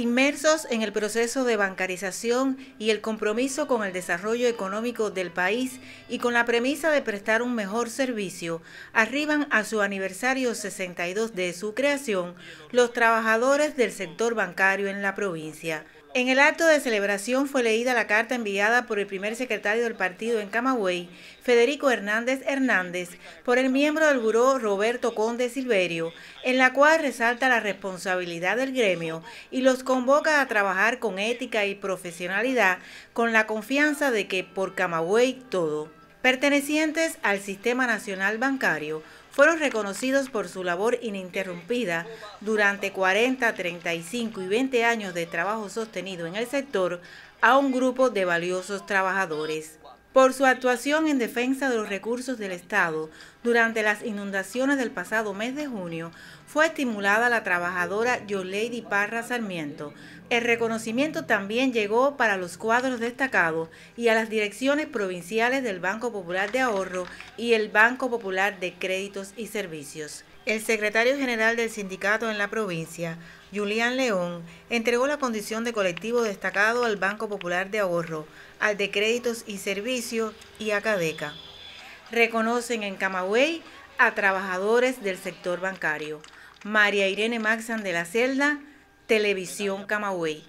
Inmersos en el proceso de bancarización y el compromiso con el desarrollo económico del país y con la premisa de prestar un mejor servicio, arriban a su aniversario 62 de su creación los trabajadores del sector bancario en la provincia. En el acto de celebración fue leída la carta enviada por el primer secretario del partido en Camagüey, Federico Hernández Hernández, por el miembro del buró Roberto Conde Silverio, en la cual resalta la responsabilidad del gremio y los convoca a trabajar con ética y profesionalidad, con la confianza de que por Camagüey todo. Pertenecientes al Sistema Nacional Bancario, fueron reconocidos por su labor ininterrumpida durante 40, 35 y 20 años de trabajo sostenido en el sector a un grupo de valiosos trabajadores por su actuación en defensa de los recursos del Estado durante las inundaciones del pasado mes de junio, fue estimulada la trabajadora Yolady Parra Sarmiento. El reconocimiento también llegó para los cuadros destacados y a las direcciones provinciales del Banco Popular de Ahorro y el Banco Popular de Créditos y Servicios. El secretario general del sindicato en la provincia, Julián León, entregó la condición de colectivo destacado al Banco Popular de Ahorro, al de Créditos y Servicios y a Cadeca. Reconocen en Camagüey a trabajadores del sector bancario. María Irene Maxan de la Celda, Televisión Camagüey.